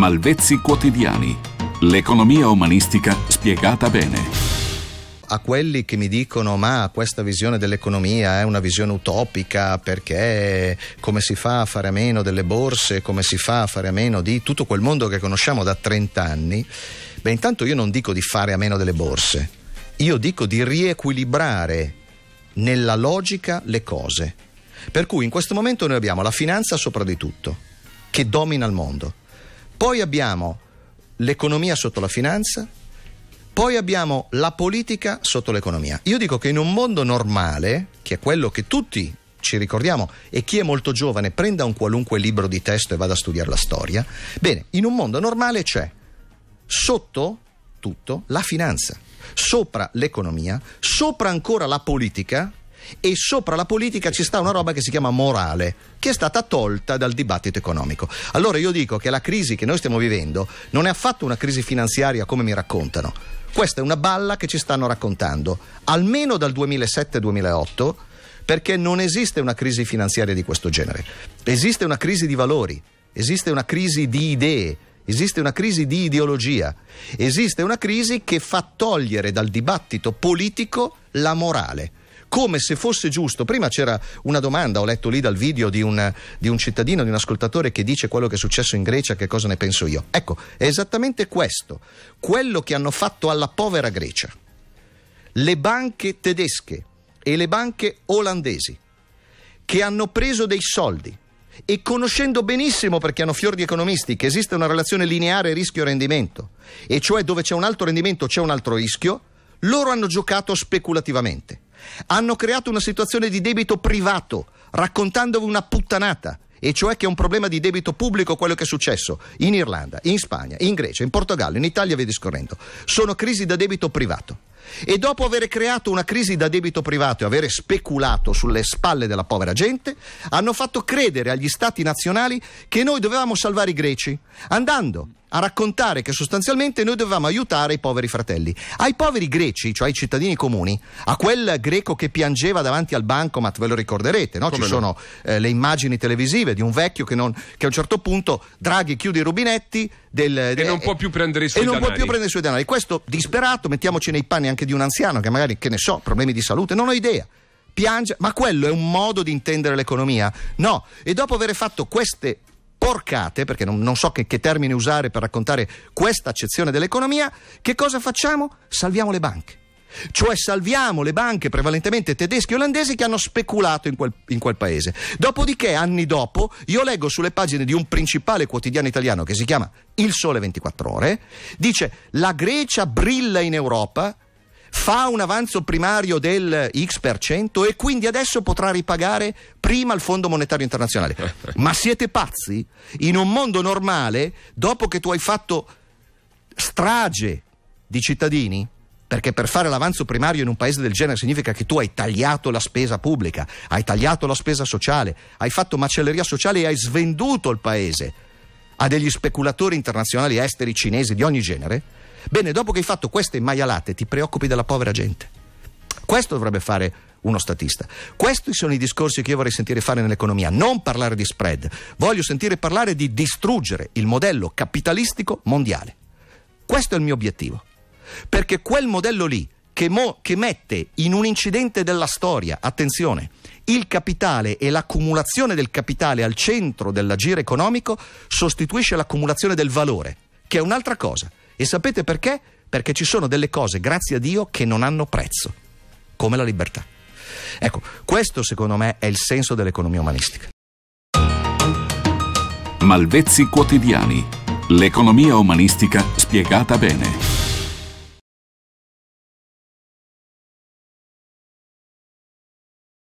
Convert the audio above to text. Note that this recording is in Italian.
Malvezzi quotidiani. L'economia umanistica spiegata bene a quelli che mi dicono ma questa visione dell'economia è una visione utopica perché come si fa a fare a meno delle borse, come si fa a fare a meno di tutto quel mondo che conosciamo da 30 anni, beh intanto io non dico di fare a meno delle borse, io dico di riequilibrare nella logica le cose. Per cui in questo momento noi abbiamo la finanza sopra di tutto, che domina il mondo poi abbiamo l'economia sotto la finanza, poi abbiamo la politica sotto l'economia. Io dico che in un mondo normale, che è quello che tutti ci ricordiamo e chi è molto giovane prenda un qualunque libro di testo e vada a studiare la storia, bene, in un mondo normale c'è sotto tutto la finanza, sopra l'economia, sopra ancora la politica, e sopra la politica ci sta una roba che si chiama morale, che è stata tolta dal dibattito economico. Allora io dico che la crisi che noi stiamo vivendo non è affatto una crisi finanziaria come mi raccontano. Questa è una balla che ci stanno raccontando, almeno dal 2007-2008, perché non esiste una crisi finanziaria di questo genere. Esiste una crisi di valori, esiste una crisi di idee, esiste una crisi di ideologia, esiste una crisi che fa togliere dal dibattito politico la morale come se fosse giusto. Prima c'era una domanda, ho letto lì dal video di un, di un cittadino, di un ascoltatore che dice quello che è successo in Grecia, che cosa ne penso io. Ecco, è esattamente questo, quello che hanno fatto alla povera Grecia. Le banche tedesche e le banche olandesi che hanno preso dei soldi e conoscendo benissimo, perché hanno fior di economisti, che esiste una relazione lineare rischio-rendimento, e cioè dove c'è un alto rendimento c'è un altro rischio, loro hanno giocato speculativamente. Hanno creato una situazione di debito privato, raccontandovi una puttanata e cioè che è un problema di debito pubblico quello che è successo in Irlanda, in Spagna, in Grecia, in Portogallo, in Italia e via discorrendo. Sono crisi da debito privato. E dopo aver creato una crisi da debito privato e aver speculato sulle spalle della povera gente, hanno fatto credere agli stati nazionali che noi dovevamo salvare i greci, andando a raccontare che sostanzialmente noi dovevamo aiutare i poveri fratelli. Ai poveri greci, cioè ai cittadini comuni, a quel greco che piangeva davanti al bancomat, ve lo ricorderete, no? ci no? sono eh, le immagini televisive di un vecchio che, non, che, a un certo punto Draghi chiude i rubinetti del, e de, non può più prendere i suoi danari. E non può più prendere i suoi danari. Questo disperato, mettiamoci nei panni anche di un anziano che magari, che ne so, problemi di salute, non ho idea piange, ma quello è un modo di intendere l'economia? No, e dopo aver fatto queste porcate, perché non, non so che, che, termine usare per raccontare questa accezione dell'economia, che cosa facciamo? Salviamo le banche. Cioè salviamo le banche prevalentemente tedesche e olandesi che hanno speculato in quel, in quel paese. Dopodiché, anni dopo, io leggo sulle pagine di un principale quotidiano italiano che si chiama Il Sole 24 ore, dice la Grecia brilla in Europa fa un avanzo primario del X% e quindi adesso potrà ripagare prima il Fondo Monetario Internazionale. Ma siete pazzi? In un mondo normale, dopo che tu hai fatto strage di cittadini, perché per fare l'avanzo primario in un paese del genere significa che tu hai tagliato la spesa pubblica, hai tagliato la spesa sociale, hai fatto macelleria sociale e hai svenduto il paese a degli speculatori internazionali esteri cinesi di ogni genere, Bene, dopo che hai fatto queste maialate, ti preoccupi della povera gente. Questo dovrebbe fare uno statista. Questi sono i discorsi che io vorrei sentire fare nell'economia, non parlare di spread. Voglio sentire parlare di distruggere il modello capitalistico mondiale. Questo è il mio obiettivo. Perché quel modello lì, che, mo, che, mette in un incidente della storia, attenzione, il capitale e l'accumulazione del capitale al centro dell'agire economico sostituisce l'accumulazione del valore, che è un'altra cosa. E sapete perché? Perché ci sono delle cose, grazie a Dio, che non hanno prezzo, come la libertà. Ecco, questo secondo me è il senso dell'economia umanistica. Malvezzi quotidiani. L'economia umanistica spiegata bene.